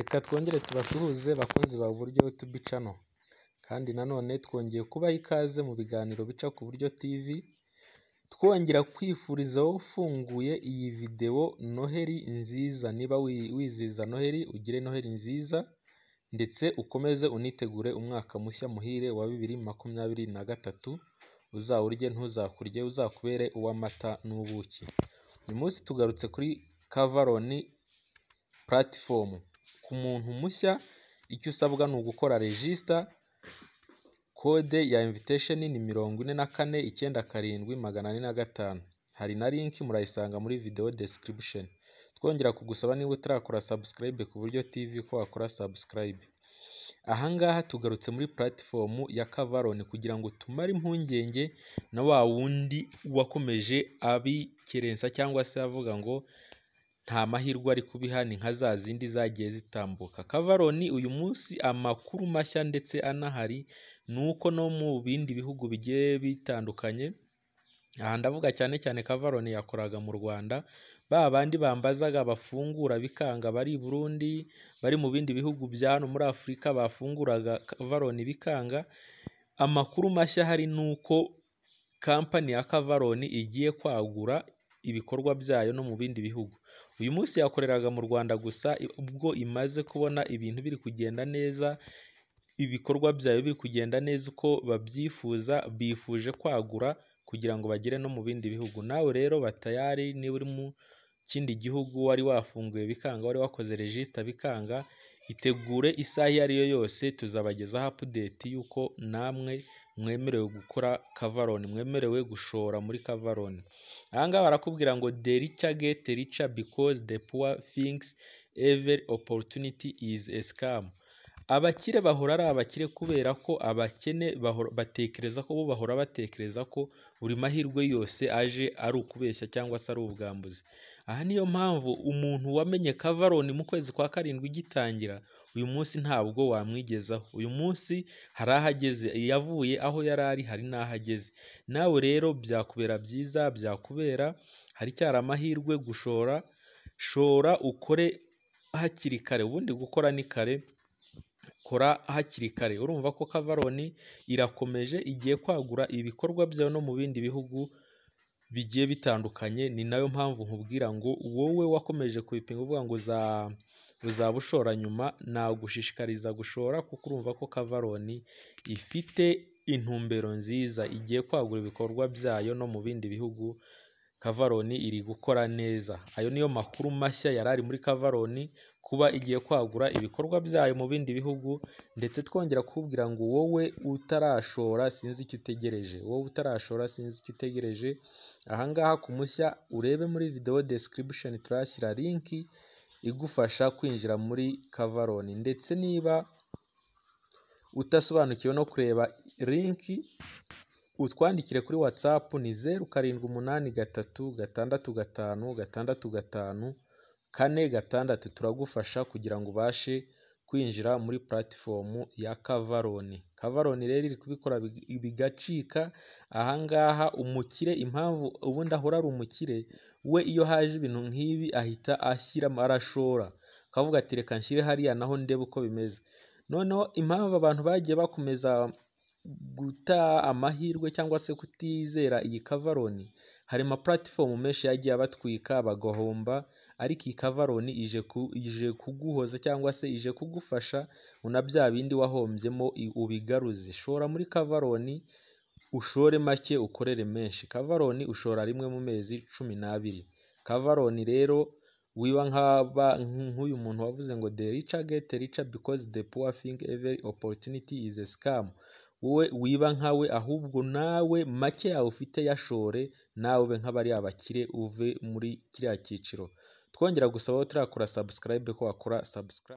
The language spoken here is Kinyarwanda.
Reka twongere tubasuhuze bakunzi ba buryo UTB Channel, kandi nanone twongeye kubaha ikaze mu biganiro bica ku Buryo TV, twongera kwifuriza wowe ufunguye iyi videwo Noheri nziza, niba wizihiza Noheri ugire Noheri nziza ndetse ukomeze unitegure umwaka mushya muhire wa bibiri makumyabiri na gatatu, uzawurye ntuzakurye, uzakubere uw'amata n'ubuki. Uyu munsi tugarutse kuri Kavaroni puratifomu. Ku muntu mushya icyo usabwa ni ugukora regisita, kode ya invitation ni mirongo ine na kane, icyenda karindwi, magana ane na gatanu. Hari na linki murayisanga muri video description Twongera kugusaba niba utarakora sabusikarayibe ku Buryo TV ko wakora subscribe Aha tugarutse muri puratifomu ya Kavaroni kugira ngo tumare impungenge na wa wundi wakomeje abikerensa cyangwa se avuga ngo nta mahirwe ari kubiha ni nka za zindi zagiye zitambuka kavaroni uyu munsi amakuru mashya ndetse anahari ni uko no mu bindi bihugu bigiye bitandukanye aha ndavuga cyane cyane kavaroni yakoraga mu rwanda ba bandi bambazaga bafungura bikanga bari i burundi bari mu bindi bihugu bya hano muri afurika bafunguraga kavaroni bikanga amakuru mashya hari ni uko kampani ya kavaroni igiye kwagura ibikorwa byayo no mu bindi bihugu. Uyu munsi yakoreraga mu Rwanda gusa ubwo imaze kubona ibintu biri kugenda neza, ibikorwa byayo biri kugenda neza uko babyifuza, bifuje kwagura kugira ngo bagere no mu bindi bihugu. Nawe rero Batayari niba uri mu kindi gihugu wari wafunguye bikanga, wari wakoze rejisita bikanga Itegure isaha iyo ari yo yose tuzabagezaho apudeti y'uko namwe mwemerewe gukora kavaroni, mwemerewe gushora muri kavaroni. Aha barakubwira ngo de rica geti rica bikozi de puwa fingizi everi oporutuniti izi e Abakire bahora ari abakire kubera ko abakene batekereza ko bo bahora batekereza ko buri mahirwe yose aje ari ukubeshya cyangwa se ari ubwambuzi. Aha niyo mpamvu umuntu wamenye kavaroni mu kwezi kwa karindwi gitangira, uyu munsi ntabwo wamwigezaho. Uyu munsi hari aho ageze, yavuye aho yari ari hari n'aho ageze. Nawe rero byakubera byiza, byakubera, haracyari amahirwe gushora, shora ukore hakiri kare, ubundi gukora ni kare. kora hakiri kare urumva ko Kavaloni irakomeje igiye kwagura ibikorwa byayo no mu bindi bihugu bigiye bitandukanye ni nayo mpamvu nkubwira ngo wowe wakomeje kubipinga uvuga ngo uzaba ushora nyuma nagushishikariza gushora kuko urumva ko Kavaloni ifite intumbero nziza igiye kwagura ibikorwa byayo no mu bindi bihugu Kavaloni iri gukora neza. Ayo niyo makuru mashya yari ari muri Kavaloni, kuba igiye kwagura ibikorwa byayo mu bindi bihugu ndetse twongera kukubwira ngo wowe utarashora sinzi icyo utegereje, wowe utarashora sinzi icyo utegereje, aha ku mushya urebe muri videwo description turahashyira linki igufasha kwinjira muri Kavaloni ndetse niba utasobanukiwe no kureba linki. utwandikire kuri WhatsApp ni zeru karindwi umunani gatatu gatandatu gatanu gatandatu gatanu kane gatandatu turagufasha kugira ngo ubashe kwinjira muri puratifomu ya kavaroni, kavaroni rero iri kubikora bigacika ahangaha umukire impamvu ubundi ahora ari umukire we iyo haje ibintu nk'ibi ahita ashyiramo arashora akavuga ati reka nshyire hariya naho ndebe uko bimeze noneho impamvu abantu bagiye bakomeza. guta amahirwe cyangwa se kutizera iyi kavaroni, hari ama menshi yagiye abatwika bagahomba, ariko iyi kavaroni ije ije kuguhoza cyangwa se ije kugufasha ngo bya bindi wahombyemo ubigaruze, shora muri kavaroni ushore make ukorere menshi, kavaroni ushora rimwe mu mezi cumi n'abiri, kavaroni rero wiba nkaba nk'uyu muntu wavuze ngo de rica geti rica because the poor fingi everi oporutuniti izi a sikamu. wowe wiba nkawe ahubwo nawe make yawe ufite yashore nawe ube nka bariya uve muri kiriya cyiciro twongera gusabaho turakora subscribe ko wakora subscribe